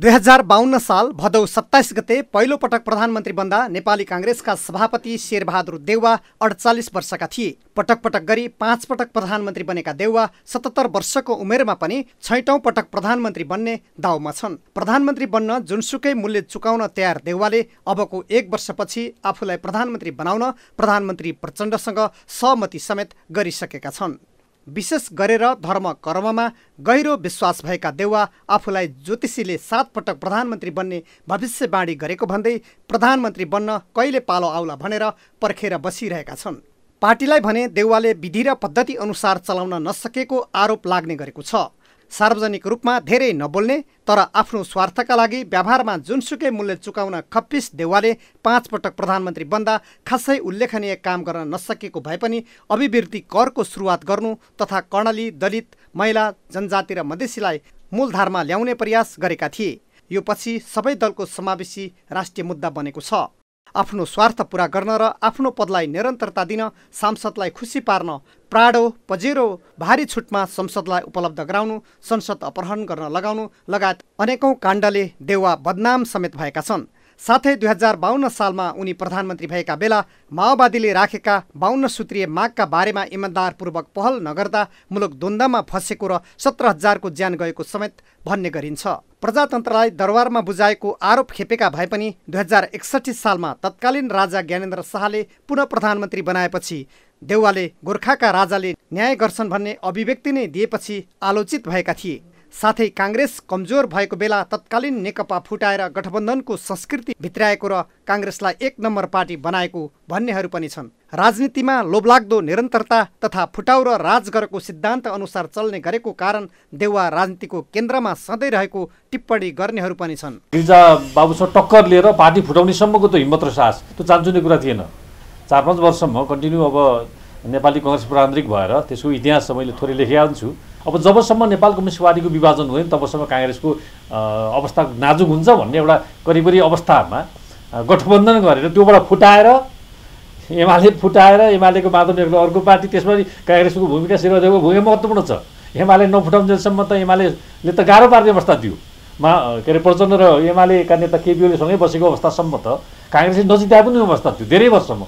दुई हजार बाहन्न साल भदौ सत्ताइस गते पहिलोपटक प्रधानमन्त्री बन्दा नेपाली काङ्ग्रेसका सभापति शेरबहादुर देउवा अडचालिस वर्षका थिए पटक पटक गरी पाँच पटक प्रधानमन्त्री बनेका देउवा सतहत्तर वर्षको उमेरमा पनि छैटौँ पटक प्रधानमन्त्री बन्ने दाउमा छन् प्रधानमन्त्री बन्न जुनसुकै मूल्य चुकाउन तयार देउवाले अबको एक वर्षपछि आफूलाई प्रधानमन्त्री बनाउन प्रधानमन्त्री प्रचण्डसँग सहमति समेत गरिसकेका छन् विशेष गरेर धर्म कर्ममा गहिरो विश्वास भएका देउवा आफूलाई ज्योतिषीले सातपटक प्रधानमन्त्री बन्ने भविष्यवाणी गरेको भन्दै प्रधानमन्त्री बन्न कहिले पालो आउला भनेर पर्खेर बसिरहेका छन् पार्टीलाई भने देउवाले विधि र पद्धति अनुसार चलाउन नसकेको आरोप लाग्ने गरेको छ सार्वजनिक रूपमा धेरै नबोल्ने तर आफ्नो स्वार्थका लागि व्यवहारमा जुनसुकै मूल्य चुकाउन खप्पिस देउवाले पाँच पटक प्रधानमन्त्री बन्दा खासै उल्लेखनीय काम गर्न नसकेको भए पनि अभिवृद्धि करको सुरुवात गर्नु तथा कर्णाली दलित महिला जनजाति र मधेसीलाई मूलधारमा ल्याउने प्रयास गरेका थिए यो पछि सबै दलको समावेशी राष्ट्रिय मुद्दा बनेको छ आफ्नो स्वार्थ पुरा गर्न र आफ्नो पदलाई निरन्तरता दिन सांसदलाई खुसी पार्न प्राडो पजेरो भारी छुटमा संसदलाई उपलब्ध गराउनु संसद अपहरण गर्न लगाउनु लगायत अनेकौँ काण्डले देउवा बदनाम समेत भएका छन् साथै दुई हजार बाहन्न सालमा उनी प्रधानमन्त्री भएका बेला माओवादीले राखेका बाहन्न सूत्रीय मागका बारेमा इमान्दारपूर्वक पहल नगर्दा मुलुक द्वन्द्वमा फँसेको र सत्र हजारको ज्यान गएको समेत भन्ने गरिन्छ प्रजातन्त्रलाई दरबारमा बुझाएको आरोप खेपेका भए पनि दुई हजार एकसठी सालमा तत्कालीन राजा ज्ञानेन्द्र शाहले पुनः प्रधानमन्त्री बनाएपछि देउवाले गोर्खाका राजाले न्याय गर्छन् भन्ने अभिव्यक्ति नै दिएपछि आलोचित भएका थिए साथै काङ्ग्रेस कमजोर भएको बेला तत्कालीन नेकपा फुटाएर गठबन्धनको संस्कृति भित्राएको र काङ्ग्रेसलाई एक नम्बर पार्टी बनाएको भन्नेहरू पनि छन् राजनीतिमा लोभलाग्दो निरन्तरता तथा फुटाउ र राज गरेको सिद्धान्त अनुसार चल्ने गरेको कारण देउवा राजनीतिको केन्द्रमा सधैँ रहेको टिप्पणी गर्नेहरू पनि छन् बाबु बाबुसँग टक्कर लिएर पार्टी फुटाउनेसम्मको त हिम्मत र सास त्यो चान्चुने कुरा थिएन चार पाँच वर्षसम्म कन्टिन्यू अब नेपाली कङ्ग्रेस प्रान्तिक भएर त्यसको इतिहास मैले थोरै लेखिहाल्छु अब जबसम्म नेपाल कम्युनिस्ट पार्टीको विभाजन हुँदैन तबसम्म काङ्ग्रेसको अवस्था नाजुक हुन्छ भन्ने एउटा करिबरी अवस्थामा गठबन्धन गरेर त्योबाट फुटाएर एमाले फुटाएर एमालेको माधव नेपाल अर्को पार्टी त्यसपछि काङ्ग्रेसको भूमिका शेरबहादुरको भूमिका महत्त्वपूर्ण छ एमाले नफुटाउँदैसम्म त एमाले त गाह्रो पार्ने अवस्था दियो मा के अरे प्रचण्ड र एमालेका नेता केपिओलेसँगै बसेको अवस्थासम्म त काङ्ग्रेसले नजिताए पनि अवस्था थियो धेरै वर्षसम्म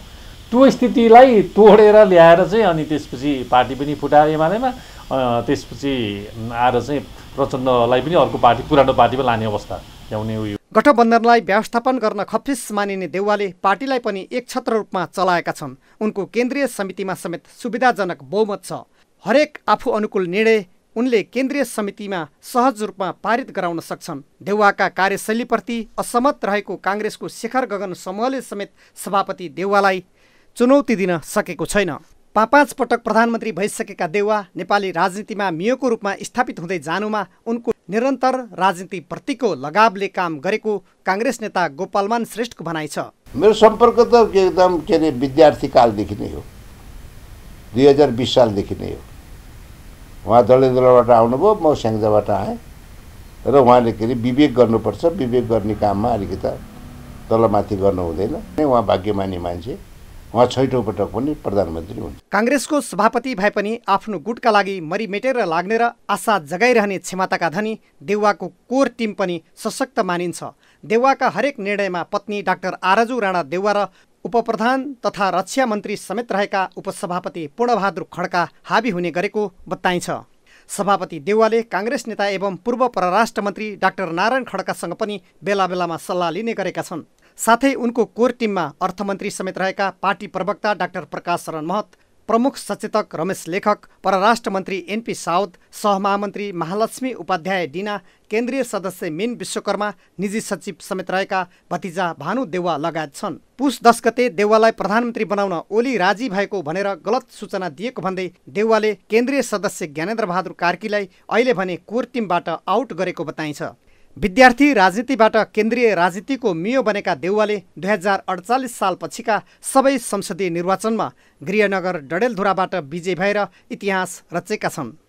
त्यो स्थितिलाई तोडेर ल्याएर चाहिँ अनि त्यसपछि पार्टी पनि फुटाएर एमालेमा त्यसपछि आएर चाहिँ प्रचण्डलाई पनि अर्को पार्टी पुरानो पार्टीमा लाने अवस्था ल्याउने उयो गठबन्धनलाई व्यवस्थापन गर्न खप्फिस मानिने देउवाले पार्टीलाई पनि एक छत्र रूपमा चलाएका छन् उनको केन्द्रीय समितिमा समेत सुविधाजनक बहुमत छ हरेक आफू अनुकूल निर्णय उनले केन्द्रीय समितिमा सहज रूपमा पारित गराउन सक्छन् देउवाका कार्यशैलीप्रति असमत रहेको काङ्ग्रेसको शिखर गगन समूहले समेत सभापति देउवालाई चुनौती दिन सकेको छैन पाँच पटक प्रधानमन्त्री भइसकेका देउवा नेपाली राजनीतिमा मियोको रूपमा स्थापित हुँदै जानुमा उनको निरन्तर प्रतिको लगावले काम गरेको काङ्ग्रेस नेता गोपालमान श्रेष्ठको भनाइ छ मेरो सम्पर्क त एकदम के अरे विद्यार्थी कालदेखि नै हो दुई हजार बिस सालदेखि नै हो उहाँ दलेन्द्रबाट आउनुभयो म स्याङ्जाबाट आएँ र उहाँले के अरे विवेक गर्नुपर्छ विवेक गर्ने काममा अलिकति तलमाथि गर्नु हुँदैन उहाँ भाग्यमानी मान्छे उहाँ छैटौँ पटक पनि प्रधानमन्त्री हुन् काङ्ग्रेसको सभापति भए पनि आफ्नो गुटका लागि मरिमेटेर लाग्ने र आशा जगाइरहने क्षमताका धनी देउवाको कोर टिम पनि सशक्त मानिन्छ देउवाका हरेक निर्णयमा पत्नी डाक्टर आराजु राणा देउवा र उपप्रधान तथा रक्षा मन्त्री समेत रहेका उपसभापति पूर्णबहादुर खड्का हाबी हुने गरेको बताइन्छ सभापति देउवाले काङ्ग्रेस नेता एवं पूर्व परराष्ट्र मन्त्री डाक्टर नारायण खड्कासँग पनि बेला बेलामा सल्लाह लिने गरेका छन् साथै उनको कोर टिममा अर्थमन्त्री समेत रहेका पार्टी प्रवक्ता डाक्टर प्रकाश शरण महत प्रमुख सचेतक रमेश लेखक परराष्ट्र मन्त्री एनपी साउद सहमहामन्त्री महालक्ष्मी उपाध्याय डिना केन्द्रीय सदस्य मिन विश्वकर्मा निजी सचिव समेत रहेका भतिजा भानु देउवा लगायत छन् पुष दस गते देउवालाई प्रधानमन्त्री बनाउन ओली राजी भएको भनेर गलत सूचना दिएको भन्दै देउवाले केन्द्रीय सदस्य ज्ञानेन्द्र बहादुर कार्कीलाई अहिले भने कोर टिमबाट आउट गरेको बताइन्छ विद्यार्थी राजनीतिबाट केन्द्रीय राजनीतिको मियो बनेका देउवाले दुई हजार अडचालिस सालपछिका सबै संसदीय निर्वाचनमा गृहनगर डडेलधुराबाट विजय भएर इतिहास रचेका छन्